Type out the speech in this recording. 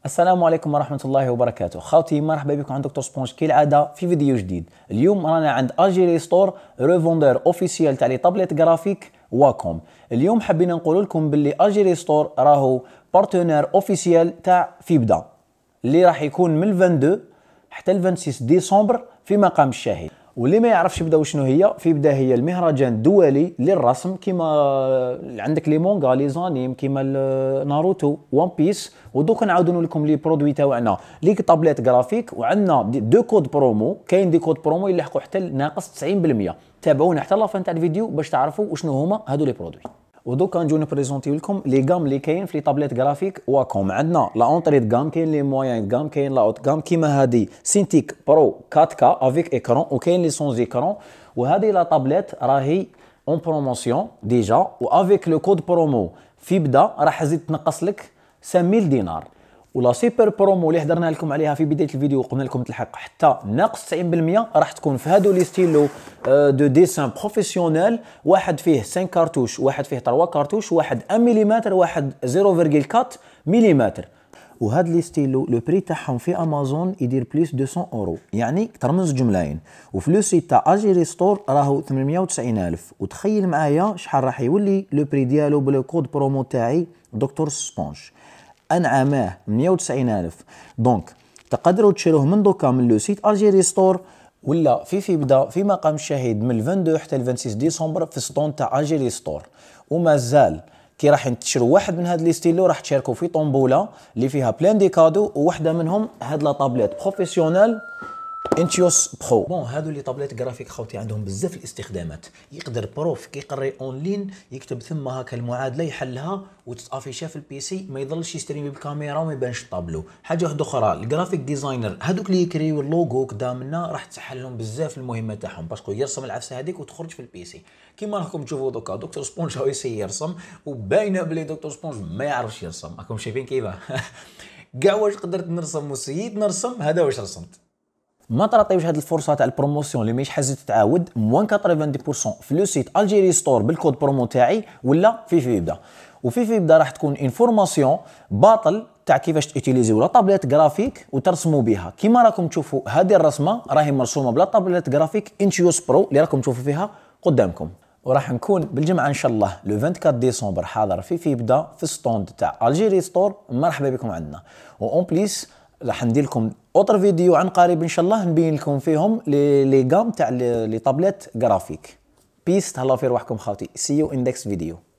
السلام عليكم ورحمة الله وبركاته خاوتي مرحبا بكم عند دكتور سبونج كالعادة في فيديو جديد اليوم رانا عند الجيري ستور ريفوندور اوفيسيال تاع لي طابليت جرافيك واكوم اليوم حبينا نقول لكم باللي الجيري ستور راهو بارتنير اوفيسيال تاع فيبدا اللي راح يكون من 22 حتى 26 ديسمبر في مقام الشاهد واللي ما يعرفش بدا شنو هي في بدا هي المهرجان الدولي للرسم كيما عندك لي مونغا لي زانيم كيما ناروتو وان بيس ودوك نعاودو لكم لي برودوي تاعنا لي طابليت جرافيك وعندنا دو كود برومو كاين دي كود برومو يلحقوا حتى ناقص 90% تابعونا حتى لافان تاع الفيديو باش تعرفوا شنو هما هادو لي برودوي ودوكا نجيو نبريزونتي لكم لي غام اللي كاين في لي طابليت غرافيك واكوم عندنا لا اونطري دو غام كاين لي مويان غام كاين لا اوت غام كيما هادي سينتيك برو 4 كا افيك ايكرون وكاين لي سونز ايكرون وهذه لا طابليت راهي اون بروموسيون ديجا وافيك لو كود برومو في بدا راح تزيد تنقص لك 5000 دينار ولا سوبر برومو اللي هضرنا لكم عليها في بدايه الفيديو وقلنا لكم تلحق حتى ناقص 90% راح تكون في هادو لي ستيلو آه، دو ديسان بروفيسيونيل واحد فيه 5 كارتوش واحد فيه 3 كارتوش واحد 1 ملم واحد 0.4 ملم وهاد لي ستيلو لو بري تاعهم في امازون يدير بليس 200 اورو يعني من جملاين وفي لو سيت تاع اجيري ستور راهو 890000 وتخيل معايا شحال راح يولي لو بري ديالو بلو كود برومو تاعي دكتور سبونج 190 الف دونك تقدروا تشروه من دوكا من لو سيت اجيري ستور ولا في بدا في مقام الشهيد من 22 حتى 26 ديسمبر في سطون تاع الجيري ستور ومازال كي راح ينتشروا واحد من هاد لي ستيلو راح تشاركوا في طنبوله اللي فيها بلان دي كادو وواحده منهم هاد لا طابليت بروفيسيونيل انتيوس برو بون هادو لي طابلات جرافيك خوتي عندهم بزاف الاستخدامات يقدر بروف كيقري اونلاين يكتب ثم هاكا المعادله يحلها وتتافيشها في البيسي ما يضلش يستريم بالكاميرا وما يبانش الطابلو حاجه واحده اخرى الجرافيك ديزاينر هادوك اللي يكريو اللوغو كدا منا راح تسهل لهم بزاف المهمه تاعهم باسكو يرسم العفسه هذيك وتخرج في البيسي كيما راكم تشوفوا دوكا دكتور سبونج هو يرسم وباينه بلي دكتور سبونج ما يعرفش يرسم راكم شايفين كيفاه كاع واش قدرت نرسم وسيد نرسم هذا واش رسمت ما تعطيوش هذه الفرصه تاع البروموسيون اللي ماهيش حازت تتعاود موان 90% في لو سيت الجيري ستور بالكود برومو تاعي ولا في يبدا وفي يبدا راح تكون انفورماسيون باطل تاع كيفاش تيتيليزيو ولا طابليت جرافيك وترسموا بها كيما راكم تشوفوا هذه الرسمه راهي مرسومه بلا طابليت جرافيك انتيوس برو اللي راكم تشوفوا فيها قدامكم وراح نكون بالجمعه ان شاء الله لو 24 ديسمبر حاضر في يبدا في ستوند تاع الجيري ستور مرحبا بكم عندنا اون بليس راح ندير لكم اوتر فيديو عن قريب ان شاء الله نبين لكم فيهم لي كام تاع لي طابليت جرافيك بيس تهلاو في روحكم خاوتي سي يو اندكس فيديو